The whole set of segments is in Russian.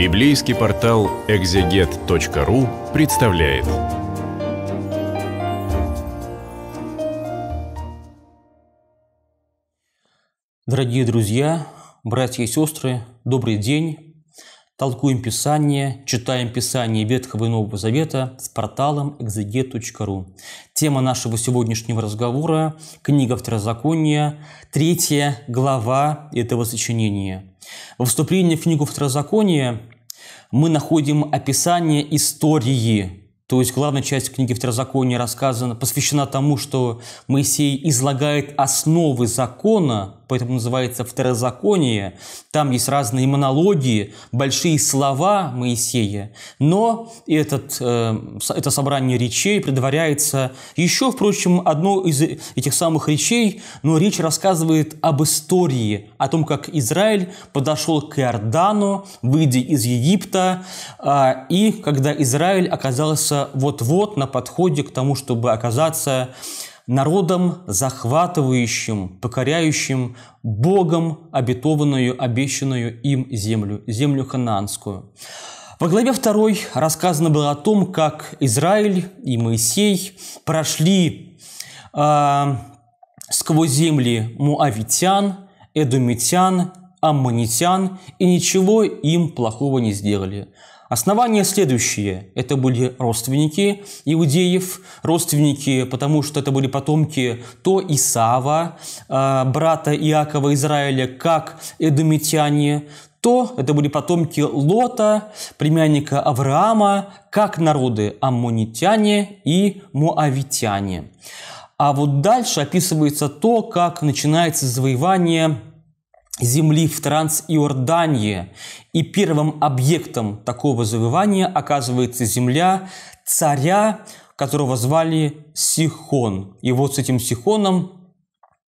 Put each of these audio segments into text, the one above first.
Библейский портал экзегет.ру представляет. Дорогие друзья, братья и сестры, добрый день. Толкуем Писание, читаем Писание Ветхого и Нового Завета с порталом экзегет.ру. Тема нашего сегодняшнего разговора – книга Второзакония, третья глава этого сочинения – в вступлении в книгу Второзакония мы находим описание истории то есть главная часть книги Второзакония рассказана, посвящена тому, что Моисей излагает основы закона, поэтому называется второзаконие. Там есть разные монологии, большие слова Моисея, но этот, э, это собрание речей предваряется еще, впрочем, одно из этих самых речей, но речь рассказывает об истории, о том, как Израиль подошел к Иордану, выйдя из Египта, э, и когда Израиль оказался вот-вот на подходе к тому, чтобы оказаться народом захватывающим, покоряющим Богом обетованную, обещанную им землю, землю ханаанскую. Во главе 2 рассказано было о том, как Израиль и Моисей прошли э, сквозь земли муавитян, эдумитян, аммонитян и ничего им плохого не сделали. Основания следующие. Это были родственники иудеев, родственники, потому что это были потомки то Исава, а, брата Иакова Израиля, как эдомитяне, то это были потомки Лота, племянника Авраама, как народы аммонитяне и муавитяне. А вот дальше описывается то, как начинается завоевание земли в Трансиордании. И первым объектом такого завоевания оказывается земля царя, которого звали Сихон. И вот с этим Сихоном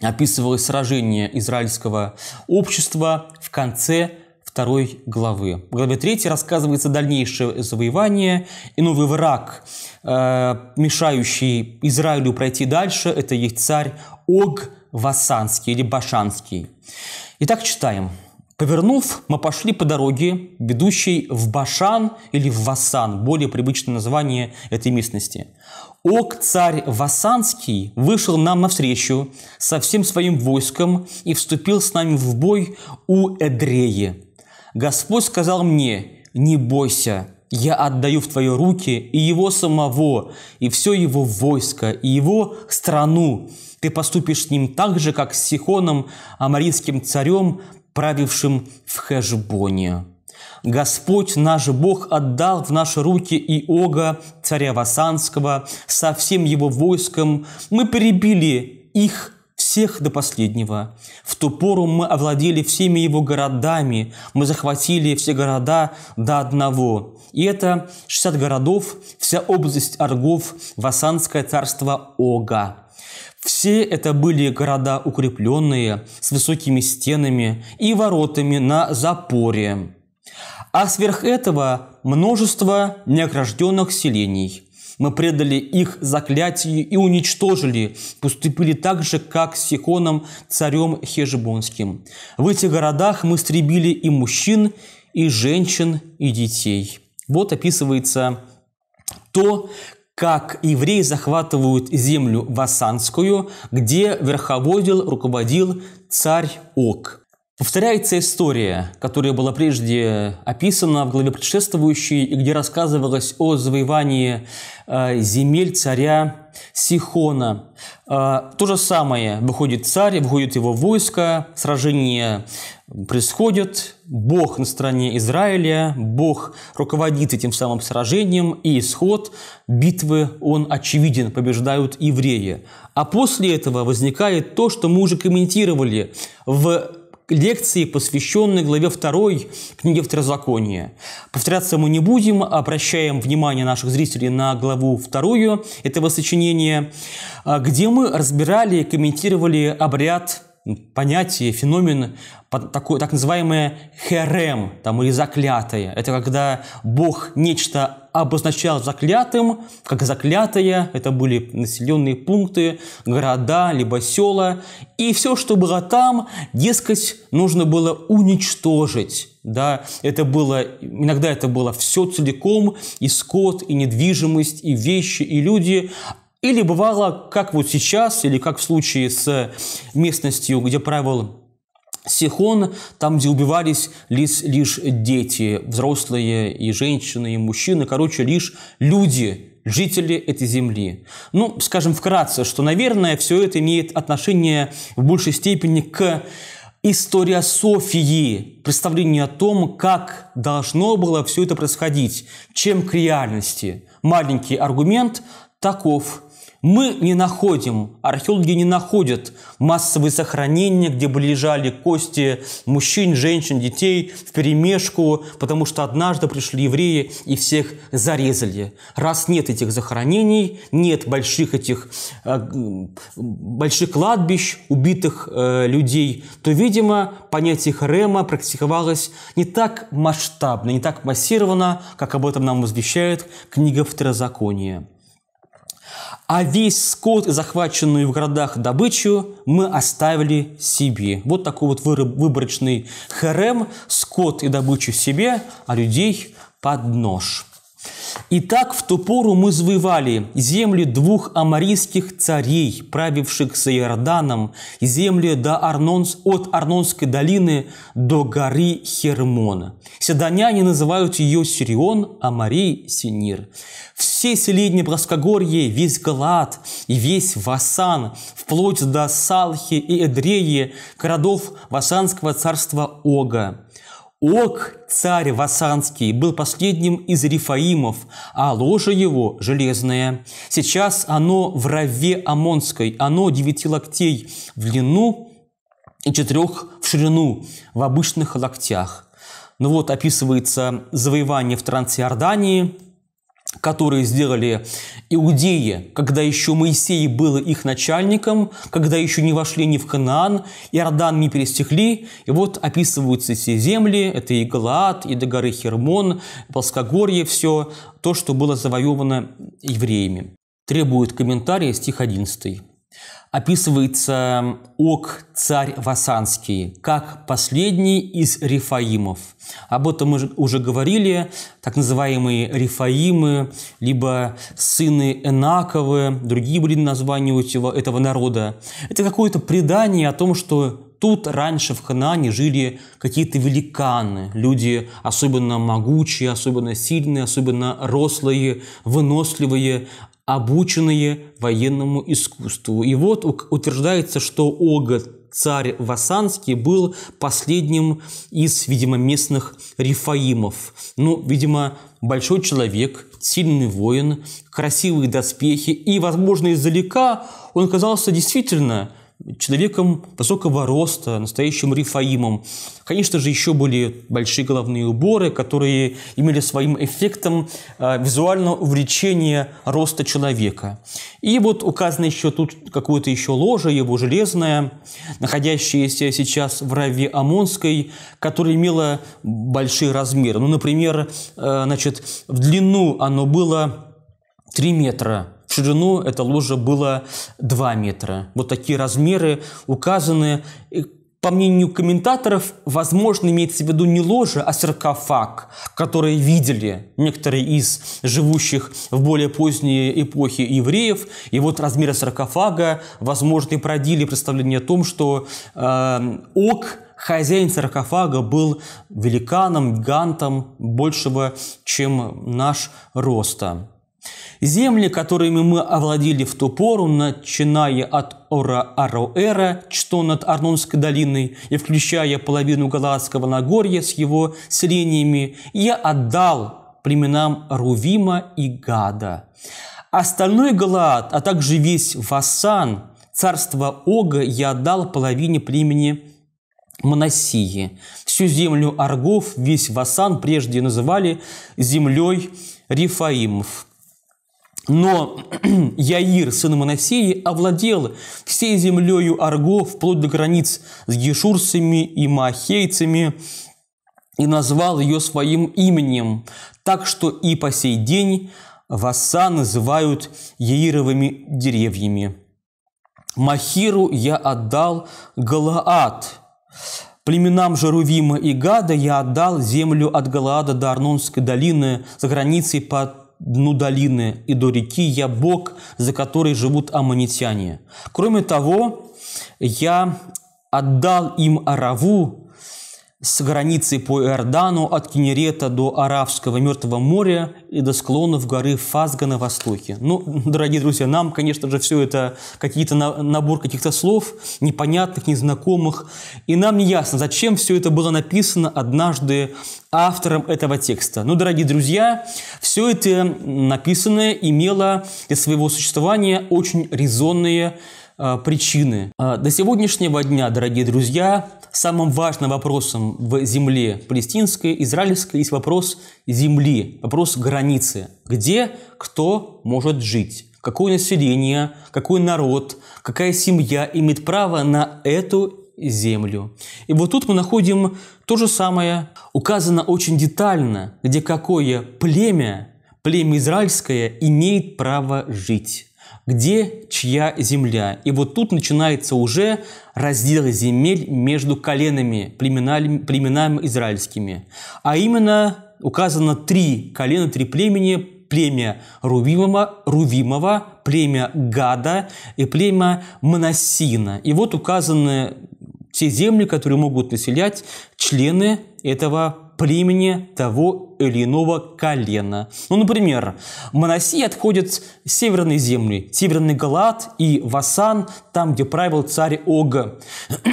описывалось сражение израильского общества в конце второй главы. В главе 3 рассказывается дальнейшее завоевание и новый враг, э, мешающий Израилю пройти дальше, это их царь Ог Васанский или Башанский. Итак, читаем. Повернув, мы пошли по дороге, ведущей в Башан или в Васан, более привычное название этой местности. Ок царь Васанский вышел нам навстречу со всем своим войском и вступил с нами в бой у Эдреи. Господь сказал мне, не бойся, я отдаю в твои руки и его самого, и все его войско, и его страну. Ты поступишь с ним так же, как с Сихоном, амарийским царем, правившим в Хешбоне. Господь наш Бог отдал в наши руки Иога, царя Васанского, со всем его войском. Мы перебили их всех до последнего. В ту пору мы овладели всеми его городами, мы захватили все города до одного. И это 60 городов, вся область Аргов, Васанское царство Ога. Все это были города укрепленные, с высокими стенами и воротами на запоре. А сверх этого множество неогражденных селений – мы предали их заклятию и уничтожили, поступили так же, как с Сихоном, царем Хежебонским. В этих городах мы стребили и мужчин, и женщин, и детей». Вот описывается то, как евреи захватывают землю Васанскую, где верховодил, руководил царь Ок. Повторяется история, которая была прежде описана в главе предшествующей, и где рассказывалось о завоевании э, земель царя Сихона. Э, то же самое. Выходит царь, выходит его войско, сражение происходит, Бог на стороне Израиля, Бог руководит этим самым сражением, и исход битвы, он очевиден, побеждают евреи. А после этого возникает то, что мы уже комментировали в лекции, посвященной главе 2 книги Второзакония. Повторяться мы не будем, обращаем внимание наших зрителей на главу 2 этого сочинения, а, где мы разбирали и комментировали обряд понятие, феномен, такой так называемое херем, там, или заклятое. Это когда Бог нечто обозначал заклятым, как заклятые, это были населенные пункты, города, либо села, и все, что было там, дескать, нужно было уничтожить. Да, это было, иногда это было все целиком, и скот, и недвижимость, и вещи, и люди, или бывало, как вот сейчас, или как в случае с местностью, где правил Сихон, там, где убивались лишь, лишь дети, взрослые и женщины, и мужчины, короче, лишь люди, жители этой земли. Ну, скажем вкратце, что, наверное, все это имеет отношение в большей степени к историософии, представлению о том, как должно было все это происходить, чем к реальности. Маленький аргумент таков – мы не находим, археологи не находят массовые сохранения, где бы лежали кости мужчин, женщин, детей в перемешку, потому что однажды пришли евреи и всех зарезали. Раз нет этих захоронений, нет больших этих э, больших кладбищ убитых э, людей, то, видимо, понятие Хрема практиковалось не так масштабно, не так массированно, как об этом нам возвещает книга Второзакония. А весь скот и захваченную в городах добычу мы оставили себе. Вот такой вот выборочный харем. Скот и добычу себе, а людей под нож. Итак, в ту пору мы звывали земли двух амарийских царей, правивших с Иорданом, земли до Арнонс, от Арнонской долины до горы Хермона. Седоняне называют ее Сирион, а Марий – Синир. Все селения Плоскогорье, весь Галат и весь Васан, вплоть до Салхи и Эдреи, городов Васанского царства Ога. Ок, царь Васанский, был последним из Рифаимов, а ложе его железное. Сейчас оно в раве Амонской, оно девяти локтей в длину и четырех в ширину в обычных локтях. Ну вот описывается завоевание в Трансиордании – которые сделали иудеи, когда еще Моисей был их начальником, когда еще не вошли ни в Ханаан, Иордан не перестекли, и вот описываются эти земли, это и Галаад, и до горы Хермон, Плоскогорье, все то, что было завоевано евреями. Требует комментария стих 11 описывается Ок, царь Васанский, как последний из рифаимов. Об этом мы уже говорили, так называемые рифаимы, либо сыны Энаковы, другие были названия у этого, этого народа. Это какое-то предание о том, что тут раньше в Ханане жили какие-то великаны, люди особенно могучие, особенно сильные, особенно рослые, выносливые обученные военному искусству. И вот утверждается, что Огот царь Васанский был последним из, видимо, местных рифаимов. Ну, видимо, большой человек, сильный воин, красивые доспехи. И, возможно, издалека он казался действительно человеком высокого роста, настоящим рифаимом. Конечно же, еще были большие головные уборы, которые имели своим эффектом э, визуального увлечения роста человека. И вот указано еще тут какое-то еще ложе, его железное, находящееся сейчас в Раве Амонской, которое имело большие размеры. Ну, например, э, значит, в длину оно было 3 метра, ширину эта ложа была 2 метра. Вот такие размеры указаны. По мнению комментаторов, возможно, имеется в виду не ложа, а саркофаг, который видели некоторые из живущих в более поздние эпохи евреев. И вот размеры саркофага, возможно, и продили представление о том, что э, ок – хозяин саркофага был великаном, гантом большего, чем наш роста. Земли, которыми мы овладели в ту пору, начиная от Ора-Ароэра, что над Арнонской долиной, и включая половину Галатского Нагорья с его селениями, я отдал племенам Рувима и Гада. Остальной Галаат, а также весь Васан, царство Ога, я отдал половине племени Моносии. Всю землю Аргов, весь Васан прежде называли землей Рифаимов. Но Яир, сын Моносеи, овладел всей землею Арго вплоть до границ с гешурцами и махейцами и назвал ее своим именем, так что и по сей день Васа называют Яировыми деревьями. Махиру я отдал Галаад, Племенам Жарувима и Гада я отдал землю от Галаада до Арнонской долины за границей под дну долины и до реки я Бог, за которой живут аммонитяне. Кроме того, я отдал им Араву, с границей по Иордану от Кенерета до Аравского Мертвого моря и до склонов горы Фазга на востоке. Ну, дорогие друзья, нам, конечно же, все это какие-то на, набор каких-то слов, непонятных, незнакомых, и нам не ясно, зачем все это было написано однажды автором этого текста. Но, ну, дорогие друзья, все это написанное имело для своего существования очень резонные а, причины. А, до сегодняшнего дня, дорогие друзья, самым важным вопросом в земле палестинской, израильской есть вопрос земли, вопрос границы. Где кто может жить? Какое население, какой народ, какая семья имеет право на эту землю. И вот тут мы находим то же самое, указано очень детально, где какое племя, племя израильское имеет право жить где чья земля. И вот тут начинается уже раздел земель между коленами, племенами, племенами израильскими. А именно указано три колена, три племени, племя Рувимова, Рувимова, племя Гада и племя Моносина. И вот указаны все земли, которые могут населять члены этого племени того или иного колена. Ну, например, Манасия отходит северной земли, северный Галат и Васан, там, где правил царь Ога.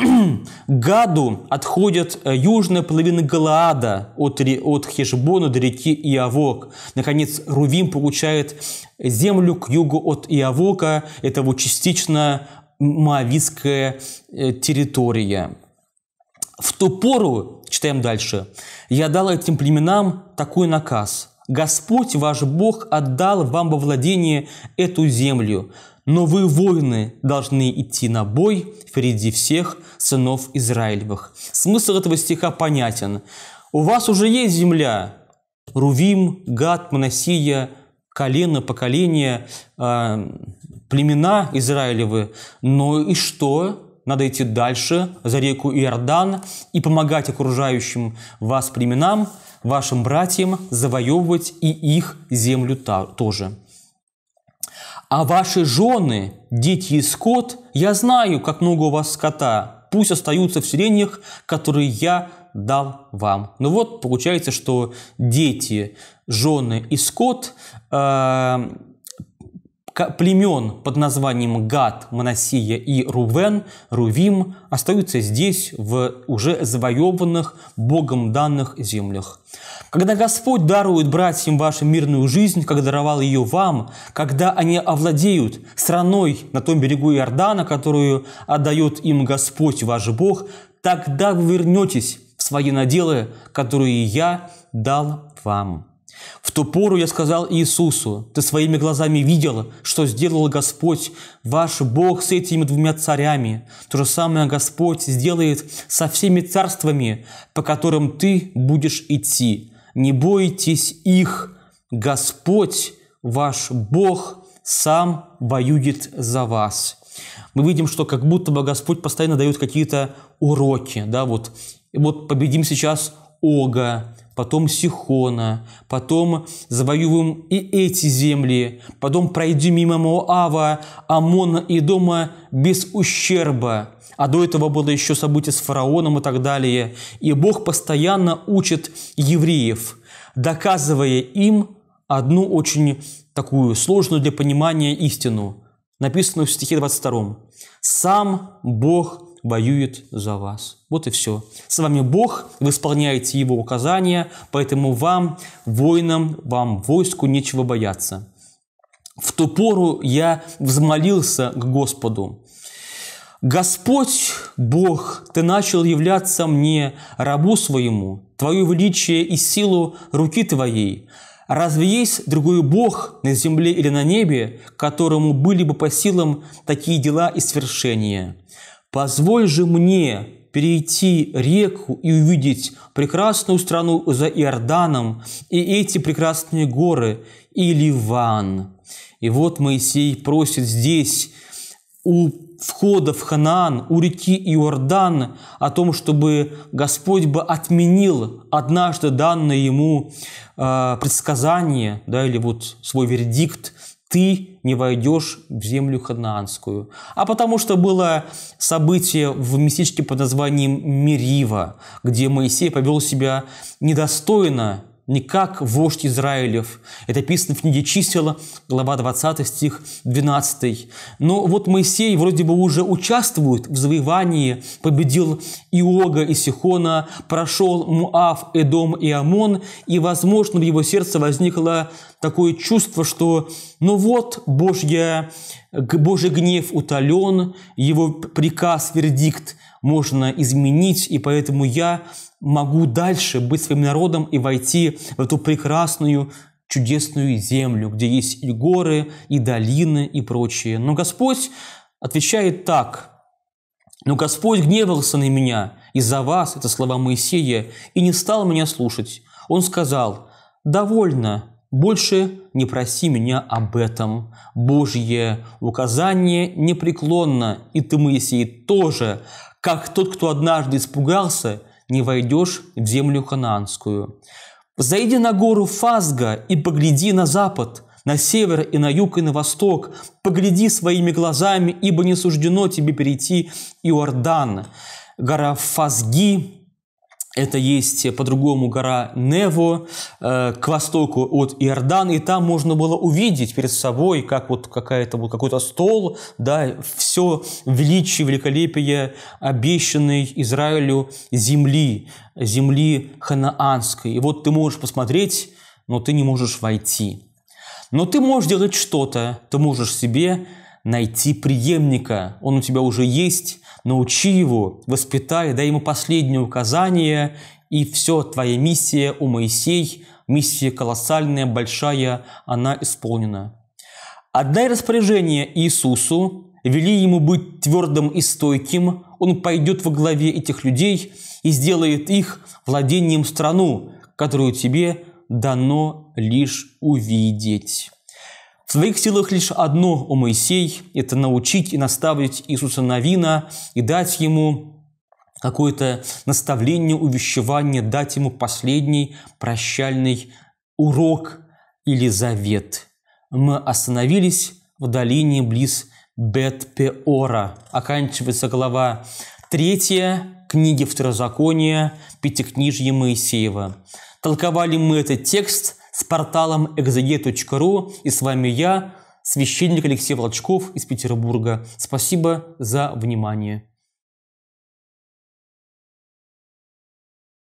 Гаду отходит э, южная половина Галаада от, от Хешбона до реки Иавок. Наконец, Рувим получает землю к югу от Иавока, это его частично Моавитская э, территория. В ту пору, читаем дальше, я дал этим племенам такой наказ. Господь ваш Бог отдал вам во владение эту землю, но вы, воины, должны идти на бой впереди всех сынов Израилевых. Смысл этого стиха понятен. У вас уже есть земля. Рувим, Гад, Моносия, колено, поколение, э, племена Израилевы. Но и что? надо идти дальше, за реку Иордан, и помогать окружающим вас племенам, вашим братьям, завоевывать и их землю тоже. А ваши жены, дети и скот, я знаю, как много у вас скота, пусть остаются в селениях, которые я дал вам. Ну вот, получается, что дети, жены и скот э племен под названием Гад, Моносия и Рувен, Рувим остаются здесь, в уже завоеванных Богом данных землях. Когда Господь дарует братьям вашу мирную жизнь, как даровал ее вам, когда они овладеют страной на том берегу Иордана, которую отдает им Господь ваш Бог, тогда вы вернетесь в свои наделы, которые я дал вам. В ту пору я сказал Иисусу, ты своими глазами видел, что сделал Господь, ваш Бог с этими двумя царями. То же самое Господь сделает со всеми царствами, по которым ты будешь идти. Не бойтесь их, Господь, ваш Бог, сам воюет за вас. Мы видим, что как будто бы Господь постоянно дает какие-то уроки, да, вот, вот победим сейчас Ога, потом Сихона, потом завоюем и эти земли, потом пройди мимо Моава, Амона и дома без ущерба. А до этого было еще событие с фараоном и так далее. И Бог постоянно учит евреев, доказывая им одну очень такую сложную для понимания истину, написанную в стихе 22. «Сам Бог воюет за вас. Вот и все. С вами Бог, вы исполняете Его указания, поэтому вам, воинам, вам, войску, нечего бояться. В ту пору я взмолился к Господу. Господь, Бог, Ты начал являться мне, рабу своему, Твое величие и силу руки Твоей. Разве есть другой Бог на земле или на небе, которому были бы по силам такие дела и свершения? Позволь же мне перейти реку и увидеть прекрасную страну за Иорданом и эти прекрасные горы и Ливан. И вот Моисей просит здесь у входа в Ханаан, у реки Иордан, о том, чтобы Господь бы отменил однажды данное ему э, предсказание, да, или вот свой вердикт ты не войдешь в землю ханаанскую. А потому что было событие в местечке под названием Мерива, где Моисей повел себя недостойно не как вождь Израилев. Это описано в книге «Чисела», глава 20, стих 12. Но вот Моисей вроде бы уже участвует в завоевании, победил Иога и Сихона, прошел Муав, Эдом и Амон, и, возможно, в его сердце возникло такое чувство, что ну вот Божья, Божий гнев утолен, его приказ, вердикт можно изменить, и поэтому я могу дальше быть своим народом и войти в эту прекрасную, чудесную землю, где есть и горы, и долины, и прочее. Но Господь отвечает так. «Но Господь гневался на меня из-за вас» – это слова Моисея – «и не стал меня слушать. Он сказал, «Довольно, больше не проси меня об этом. Божье указание непреклонно, и ты, Моисей, тоже, как тот, кто однажды испугался не войдешь в землю ханаанскую. Зайди на гору Фазга и погляди на запад, на север и на юг и на восток, погляди своими глазами, ибо не суждено тебе перейти Иордан. Гора Фазги это есть по-другому гора Нево э, к востоку от Иордана, и там можно было увидеть перед собой, как вот какая-то вот какой-то стол, да, все величие, великолепие обещанной Израилю земли, земли ханаанской. И вот ты можешь посмотреть, но ты не можешь войти. Но ты можешь делать что-то, ты можешь себе найти преемника. Он у тебя уже есть, научи его, воспитай, дай ему последнее указание, и все, твоя миссия у Моисей, миссия колоссальная, большая, она исполнена. Отдай распоряжение Иисусу, вели ему быть твердым и стойким, он пойдет во главе этих людей и сделает их владением страну, которую тебе дано лишь увидеть. В своих силах лишь одно, у Моисей, это научить и наставить Иисуса Новина и дать ему какое-то наставление, увещевание, дать ему последний прощальный урок или завет. Мы остановились в долине близ Бет-Пеора. Оканчивается глава 3 книги Второзакония, Пятикнижья Моисеева. Толковали мы этот текст – с порталом exeget.ru и с вами я, священник Алексей Волчков из Петербурга. Спасибо за внимание.